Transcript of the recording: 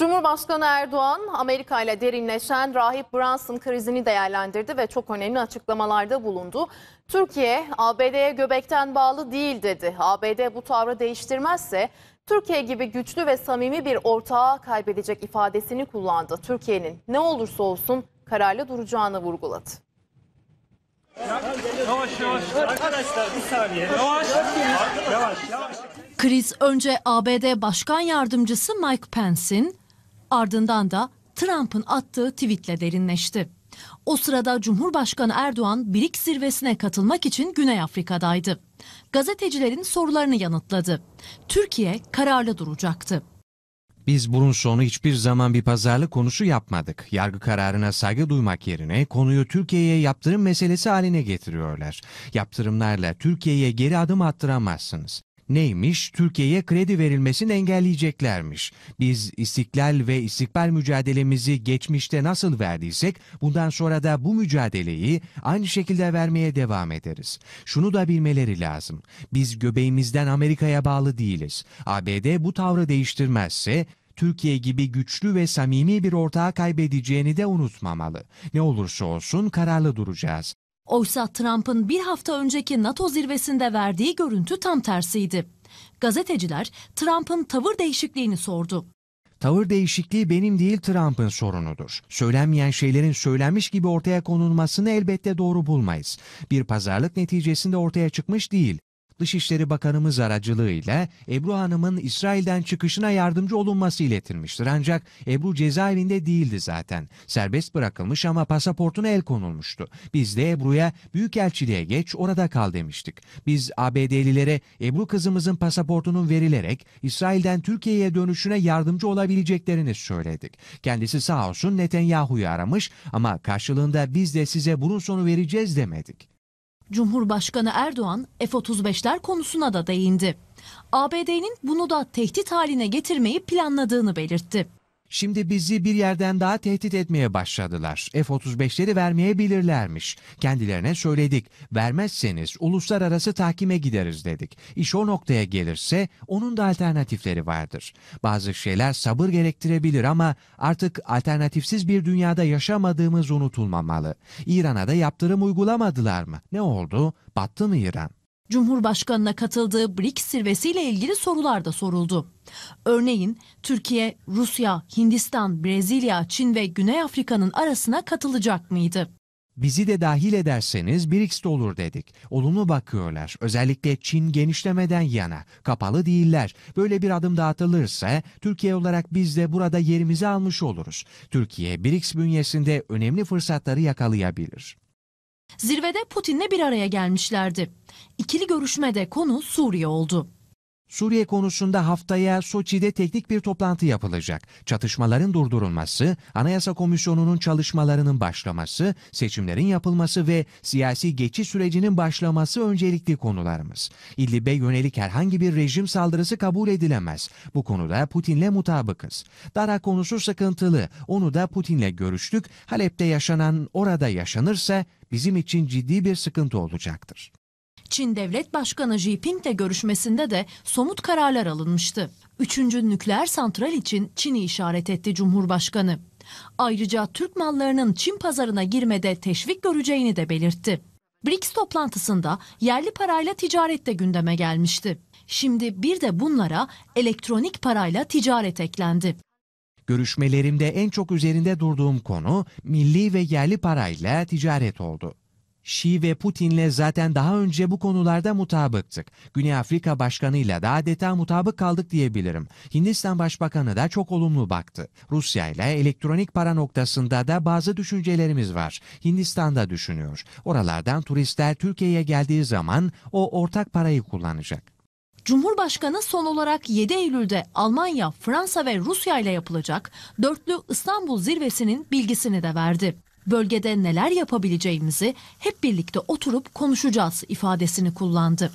Cumhurbaşkanı Erdoğan, Amerika ile derinleşen rahip Branson krizini değerlendirdi ve çok önemli açıklamalarda bulundu. Türkiye, ABD'ye göbekten bağlı değil dedi. ABD bu tavrı değiştirmezse Türkiye gibi güçlü ve samimi bir ortağı kaybedecek ifadesini kullandı. Türkiye'nin ne olursa olsun kararlı duracağını vurguladı. Yavaş yavaş. Arkadaşlar bir saniye. Yavaş. Yavaş yavaş. Kriz önce ABD Başkan Yardımcısı Mike Pence'in Ardından da Trump'ın attığı tweetle derinleşti. O sırada Cumhurbaşkanı Erdoğan BRICS zirvesine katılmak için Güney Afrika'daydı. Gazetecilerin sorularını yanıtladı. Türkiye kararlı duracaktı. Biz bunun sonu hiçbir zaman bir pazarlık konusu yapmadık. Yargı kararına saygı duymak yerine konuyu Türkiye'ye yaptırım meselesi haline getiriyorlar. Yaptırımlarla Türkiye'ye geri adım attıramazsınız. Neymiş? Türkiye'ye kredi verilmesini engelleyeceklermiş. Biz istiklal ve istikbal mücadelemizi geçmişte nasıl verdiysek bundan sonra da bu mücadeleyi aynı şekilde vermeye devam ederiz. Şunu da bilmeleri lazım. Biz göbeğimizden Amerika'ya bağlı değiliz. ABD bu tavrı değiştirmezse Türkiye gibi güçlü ve samimi bir ortağı kaybedeceğini de unutmamalı. Ne olursa olsun kararlı duracağız. Oysa Trump'ın bir hafta önceki NATO zirvesinde verdiği görüntü tam tersiydi. Gazeteciler Trump'ın tavır değişikliğini sordu. Tavır değişikliği benim değil Trump'ın sorunudur. Söylenmeyen şeylerin söylenmiş gibi ortaya konulmasını elbette doğru bulmayız. Bir pazarlık neticesinde ortaya çıkmış değil. Dışişleri Bakanımız aracılığıyla Ebru Hanım'ın İsrail'den çıkışına yardımcı olunması iletilmiştir. Ancak Ebru cezaevinde değildi zaten. Serbest bırakılmış ama pasaportuna el konulmuştu. Biz de Ebru'ya büyükelçiliğe geç orada kal demiştik. Biz ABD'lilere Ebru kızımızın pasaportunun verilerek İsrail'den Türkiye'ye dönüşüne yardımcı olabileceklerini söyledik. Kendisi sağ olsun Netanyahu'yu aramış ama karşılığında biz de size bunun sonu vereceğiz demedik. Cumhurbaşkanı Erdoğan F-35'ler konusuna da değindi. ABD'nin bunu da tehdit haline getirmeyi planladığını belirtti. Şimdi bizi bir yerden daha tehdit etmeye başladılar. F-35'leri vermeyebilirlermiş. Kendilerine söyledik. Vermezseniz uluslararası tahkime gideriz dedik. İş o noktaya gelirse onun da alternatifleri vardır. Bazı şeyler sabır gerektirebilir ama artık alternatifsiz bir dünyada yaşamadığımız unutulmamalı. İran'a da yaptırım uygulamadılar mı? Ne oldu? Battı mı İran? Cumhurbaşkanına katıldığı BRICS zirvesiyle ilgili sorular da soruldu. Örneğin Türkiye, Rusya, Hindistan, Brezilya, Çin ve Güney Afrika'nın arasına katılacak mıydı? Bizi de dahil ederseniz BRICS'te olur dedik. Olumlu bakıyorlar. Özellikle Çin genişlemeden yana. Kapalı değiller. Böyle bir adım dağıtılırsa Türkiye olarak biz de burada yerimizi almış oluruz. Türkiye BRICS bünyesinde önemli fırsatları yakalayabilir. Zirvede Putin'le bir araya gelmişlerdi. İkili görüşmede konu Suriye oldu. Suriye konusunda haftaya Soçi'de teknik bir toplantı yapılacak. Çatışmaların durdurulması, Anayasa Komisyonu'nun çalışmalarının başlaması, seçimlerin yapılması ve siyasi geçiş sürecinin başlaması öncelikli konularımız. İdlib'e yönelik herhangi bir rejim saldırısı kabul edilemez. Bu konuda Putin'le mutabıkız. Dara konusu sıkıntılı. Onu da Putin'le görüştük. Halep'te yaşanan orada yaşanırsa bizim için ciddi bir sıkıntı olacaktır. Çin Devlet Başkanı Xi Jinping'le görüşmesinde de somut kararlar alınmıştı. Üçüncü nükleer santral için Çin'i işaret etti Cumhurbaşkanı. Ayrıca Türk mallarının Çin pazarına girmede teşvik göreceğini de belirtti. BRICS toplantısında yerli parayla ticaret de gündeme gelmişti. Şimdi bir de bunlara elektronik parayla ticaret eklendi. Görüşmelerimde en çok üzerinde durduğum konu milli ve yerli parayla ticaret oldu. Şi ve Putin'le zaten daha önce bu konularda mutabıktık. Güney Afrika Başkanı'yla da adeta mutabık kaldık diyebilirim. Hindistan Başbakanı da çok olumlu baktı. Rusya ile elektronik para noktasında da bazı düşüncelerimiz var. Hindistan'da düşünüyor. Oralardan turistler Türkiye'ye geldiği zaman o ortak parayı kullanacak. Cumhurbaşkanı son olarak 7 Eylül'de Almanya, Fransa ve Rusya ile yapılacak dörtlü İstanbul zirvesinin bilgisini de verdi bölgede neler yapabileceğimizi hep birlikte oturup konuşacağız ifadesini kullandı.